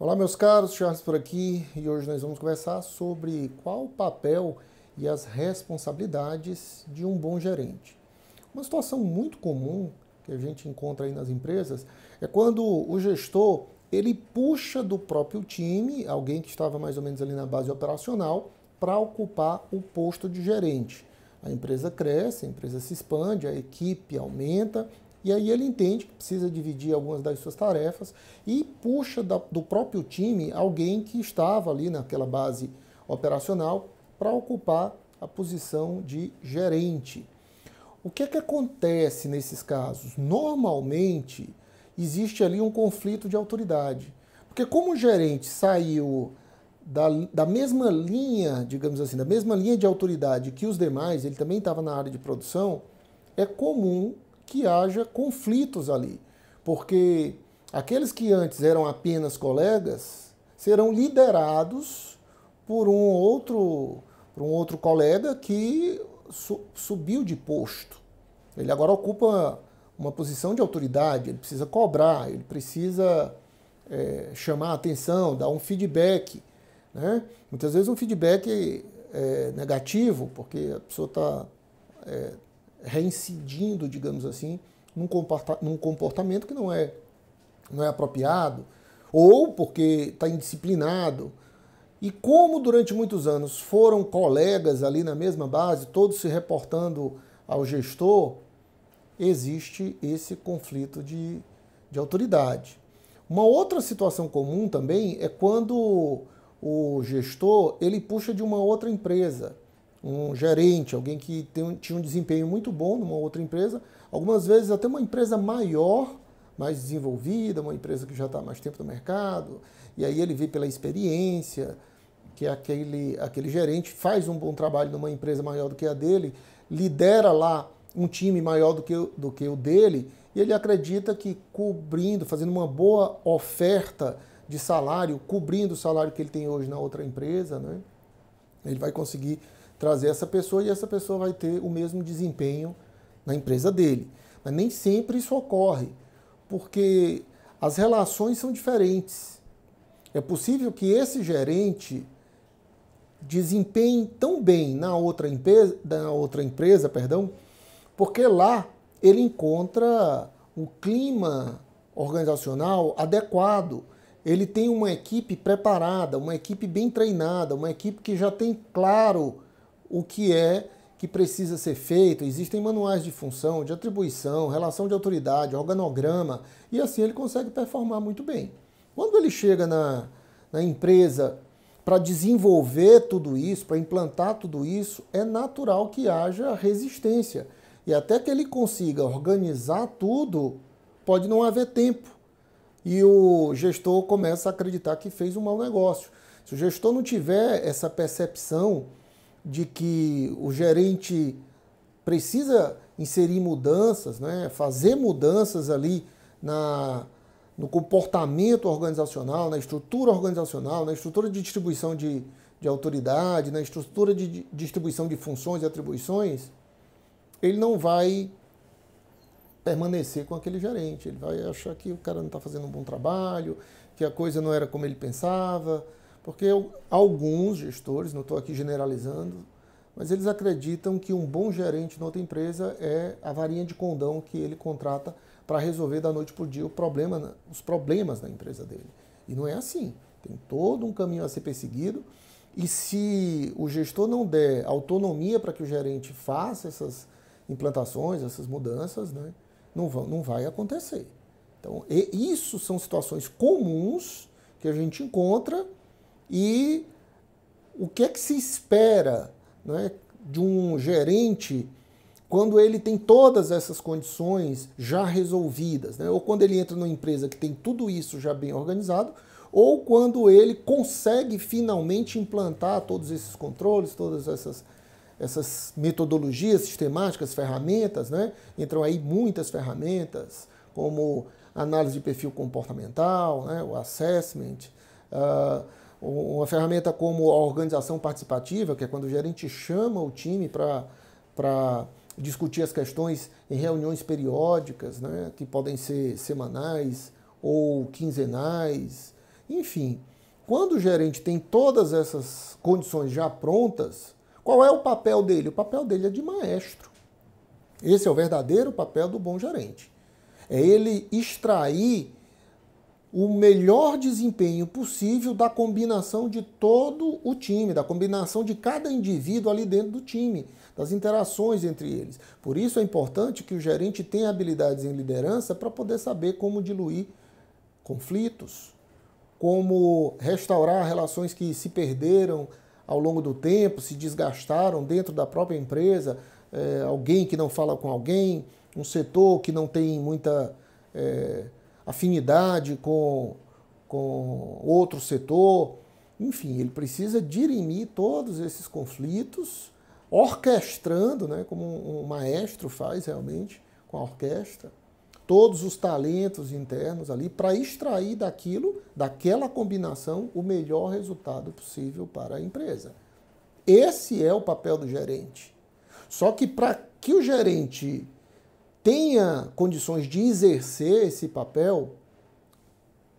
Olá, meus caros, Charles por aqui e hoje nós vamos conversar sobre qual o papel e as responsabilidades de um bom gerente. Uma situação muito comum que a gente encontra aí nas empresas é quando o gestor ele puxa do próprio time alguém que estava mais ou menos ali na base operacional para ocupar o posto de gerente. A empresa cresce, a empresa se expande, a equipe aumenta e aí ele entende que precisa dividir algumas das suas tarefas e puxa da, do próprio time alguém que estava ali naquela base operacional para ocupar a posição de gerente. O que é que acontece nesses casos? Normalmente existe ali um conflito de autoridade. Porque como o gerente saiu da, da mesma linha, digamos assim, da mesma linha de autoridade que os demais, ele também estava na área de produção, é comum que haja conflitos ali, porque aqueles que antes eram apenas colegas serão liderados por um outro, por um outro colega que su subiu de posto. Ele agora ocupa uma posição de autoridade, ele precisa cobrar, ele precisa é, chamar a atenção, dar um feedback. Né? Muitas vezes um feedback é, negativo, porque a pessoa está é, reincidindo, digamos assim, num, comportamento que não é, não é apropriado, ou porque está indisciplinado. E como durante muitos anos foram colegas ali na mesma base, todos se reportando ao gestor, existe esse conflito de, de autoridade. Uma outra situação comum também é quando o gestor ele puxa de uma outra empresa um gerente, alguém que tem, tinha um desempenho muito bom numa outra empresa, algumas vezes até uma empresa maior, mais desenvolvida, uma empresa que já está mais tempo no mercado, e aí ele vê pela experiência que aquele, aquele gerente faz um bom trabalho numa empresa maior do que a dele, lidera lá um time maior do que, do que o dele, e ele acredita que cobrindo, fazendo uma boa oferta de salário, cobrindo o salário que ele tem hoje na outra empresa, né, ele vai conseguir trazer essa pessoa e essa pessoa vai ter o mesmo desempenho na empresa dele. Mas nem sempre isso ocorre, porque as relações são diferentes. É possível que esse gerente desempenhe tão bem na outra empresa, na outra empresa, perdão, porque lá ele encontra um clima organizacional adequado. Ele tem uma equipe preparada, uma equipe bem treinada, uma equipe que já tem claro o que é que precisa ser feito. Existem manuais de função, de atribuição, relação de autoridade, organograma, e assim ele consegue performar muito bem. Quando ele chega na, na empresa para desenvolver tudo isso, para implantar tudo isso, é natural que haja resistência. E até que ele consiga organizar tudo, pode não haver tempo. E o gestor começa a acreditar que fez um mau negócio. Se o gestor não tiver essa percepção, de que o gerente precisa inserir mudanças, né, fazer mudanças ali na, no comportamento organizacional, na estrutura organizacional, na estrutura de distribuição de, de autoridade, na estrutura de distribuição de funções e atribuições, ele não vai permanecer com aquele gerente. Ele vai achar que o cara não está fazendo um bom trabalho, que a coisa não era como ele pensava, porque eu, alguns gestores, não estou aqui generalizando, mas eles acreditam que um bom gerente noutra empresa é a varinha de condão que ele contrata para resolver da noite para o dia problema, os problemas da empresa dele. E não é assim. Tem todo um caminho a ser perseguido. E se o gestor não der autonomia para que o gerente faça essas implantações, essas mudanças, né, não, vão, não vai acontecer. Então, isso são situações comuns que a gente encontra e o que é que se espera né, de um gerente quando ele tem todas essas condições já resolvidas, né? ou quando ele entra numa empresa que tem tudo isso já bem organizado, ou quando ele consegue finalmente implantar todos esses controles, todas essas, essas metodologias sistemáticas, ferramentas, né? entram aí muitas ferramentas, como análise de perfil comportamental, né? o assessment, uh, uma ferramenta como a organização participativa, que é quando o gerente chama o time para discutir as questões em reuniões periódicas, né, que podem ser semanais ou quinzenais, enfim. Quando o gerente tem todas essas condições já prontas, qual é o papel dele? O papel dele é de maestro. Esse é o verdadeiro papel do bom gerente. É ele extrair o melhor desempenho possível da combinação de todo o time, da combinação de cada indivíduo ali dentro do time, das interações entre eles. Por isso é importante que o gerente tenha habilidades em liderança para poder saber como diluir conflitos, como restaurar relações que se perderam ao longo do tempo, se desgastaram dentro da própria empresa, é, alguém que não fala com alguém, um setor que não tem muita. É, afinidade com, com outro setor. Enfim, ele precisa dirimir todos esses conflitos, orquestrando, né, como um maestro faz realmente com a orquestra, todos os talentos internos ali para extrair daquilo, daquela combinação, o melhor resultado possível para a empresa. Esse é o papel do gerente. Só que para que o gerente tenha condições de exercer esse papel,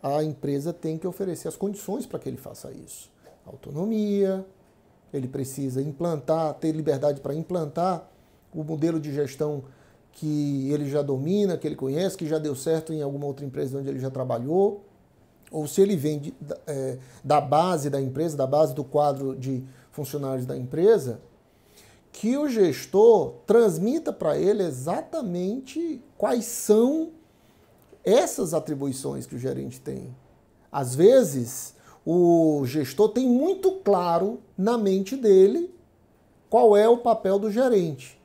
a empresa tem que oferecer as condições para que ele faça isso. Autonomia, ele precisa implantar, ter liberdade para implantar o modelo de gestão que ele já domina, que ele conhece, que já deu certo em alguma outra empresa onde ele já trabalhou, ou se ele vem de, é, da base da empresa, da base do quadro de funcionários da empresa, que o gestor transmita para ele exatamente quais são essas atribuições que o gerente tem. Às vezes, o gestor tem muito claro na mente dele qual é o papel do gerente.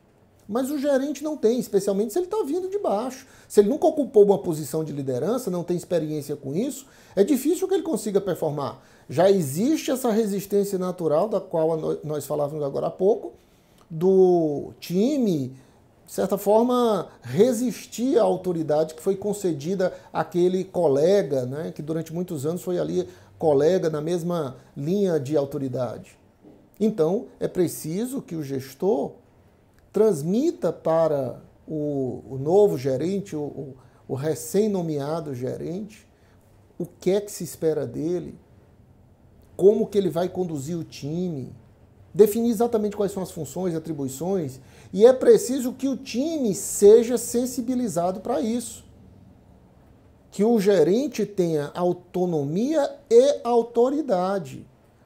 Mas o gerente não tem, especialmente se ele está vindo de baixo. Se ele nunca ocupou uma posição de liderança, não tem experiência com isso, é difícil que ele consiga performar. Já existe essa resistência natural, da qual nós falávamos agora há pouco, do time, de certa forma, resistir à autoridade que foi concedida àquele colega, né, que durante muitos anos foi ali colega na mesma linha de autoridade. Então, é preciso que o gestor transmita para o, o novo gerente, o, o, o recém-nomeado gerente, o que é que se espera dele, como que ele vai conduzir o time, definir exatamente quais são as funções e atribuições, e é preciso que o time seja sensibilizado para isso. Que o gerente tenha autonomia e autoridade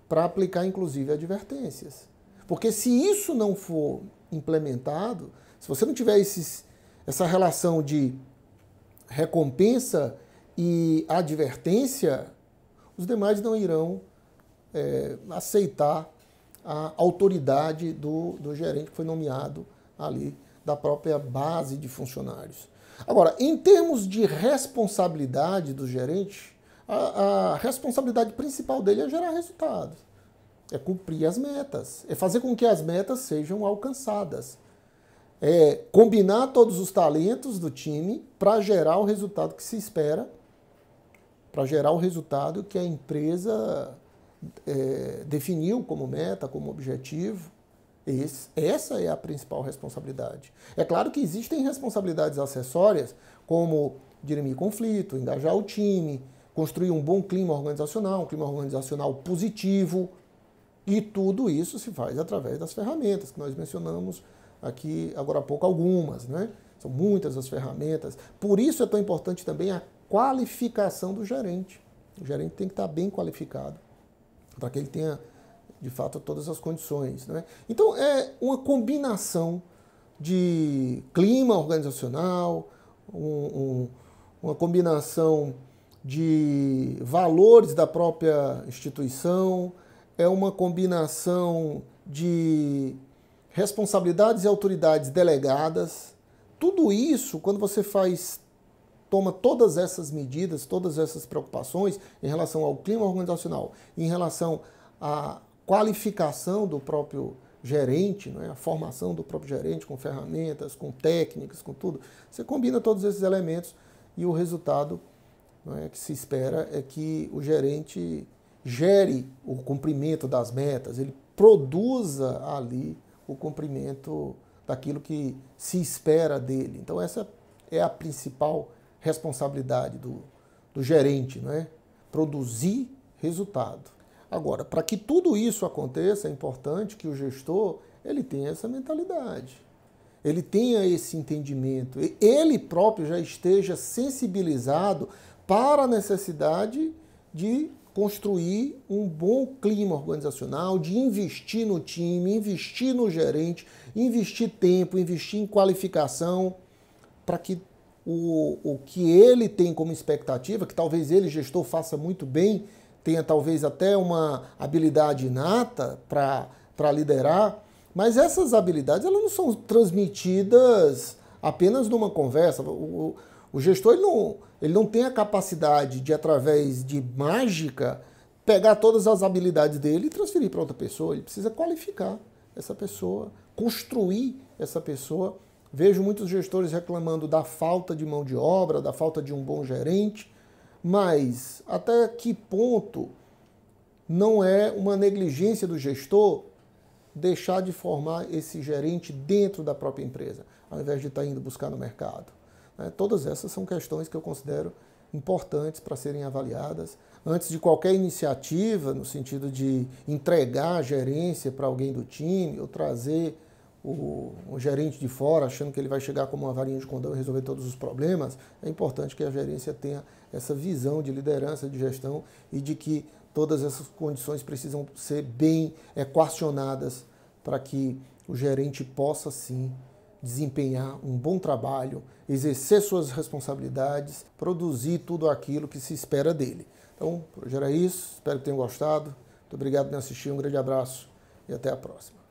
para aplicar, inclusive, advertências. Porque se isso não for implementado, se você não tiver esses, essa relação de recompensa e advertência, os demais não irão é, aceitar a autoridade do, do gerente que foi nomeado ali da própria base de funcionários. Agora, em termos de responsabilidade do gerente, a, a responsabilidade principal dele é gerar resultados, é cumprir as metas, é fazer com que as metas sejam alcançadas, é combinar todos os talentos do time para gerar o resultado que se espera, para gerar o resultado que a empresa é, definiu como meta, como objetivo. Esse, essa é a principal responsabilidade. É claro que existem responsabilidades acessórias, como dirimir conflito, engajar o time, construir um bom clima organizacional, um clima organizacional positivo. E tudo isso se faz através das ferramentas que nós mencionamos aqui agora há pouco algumas, né? São muitas as ferramentas. Por isso é tão importante também a qualificação do gerente. O gerente tem que estar bem qualificado para que ele tenha, de fato, todas as condições. Né? Então, é uma combinação de clima organizacional, um, um, uma combinação de valores da própria instituição, é uma combinação de responsabilidades e autoridades delegadas. Tudo isso, quando você faz toma todas essas medidas, todas essas preocupações em relação ao clima organizacional, em relação à qualificação do próprio gerente, né, a formação do próprio gerente com ferramentas, com técnicas, com tudo. Você combina todos esses elementos e o resultado né, que se espera é que o gerente gere o cumprimento das metas, ele produza ali o cumprimento daquilo que se espera dele. Então essa é a principal responsabilidade do, do gerente, é Produzir resultado. Agora, para que tudo isso aconteça, é importante que o gestor ele tenha essa mentalidade, ele tenha esse entendimento, ele próprio já esteja sensibilizado para a necessidade de construir um bom clima organizacional, de investir no time, investir no gerente, investir tempo, investir em qualificação, para que o, o que ele tem como expectativa, que talvez ele, gestor, faça muito bem, tenha talvez até uma habilidade inata para liderar, mas essas habilidades elas não são transmitidas apenas numa conversa. O, o gestor ele não, ele não tem a capacidade de, através de mágica, pegar todas as habilidades dele e transferir para outra pessoa. Ele precisa qualificar essa pessoa, construir essa pessoa. Vejo muitos gestores reclamando da falta de mão de obra, da falta de um bom gerente, mas até que ponto não é uma negligência do gestor deixar de formar esse gerente dentro da própria empresa, ao invés de estar tá indo buscar no mercado? Né? Todas essas são questões que eu considero importantes para serem avaliadas antes de qualquer iniciativa, no sentido de entregar a gerência para alguém do time ou trazer o, o, gerente de fora, achando que ele vai chegar como uma varinha de condão e resolver todos os problemas, é importante que a gerência tenha essa visão de liderança, de gestão e de que todas essas condições precisam ser bem equacionadas para que o gerente possa sim desempenhar um bom trabalho, exercer suas responsabilidades, produzir tudo aquilo que se espera dele. Então, por hoje era isso, espero que tenham gostado. Muito obrigado por me assistir, um grande abraço e até a próxima.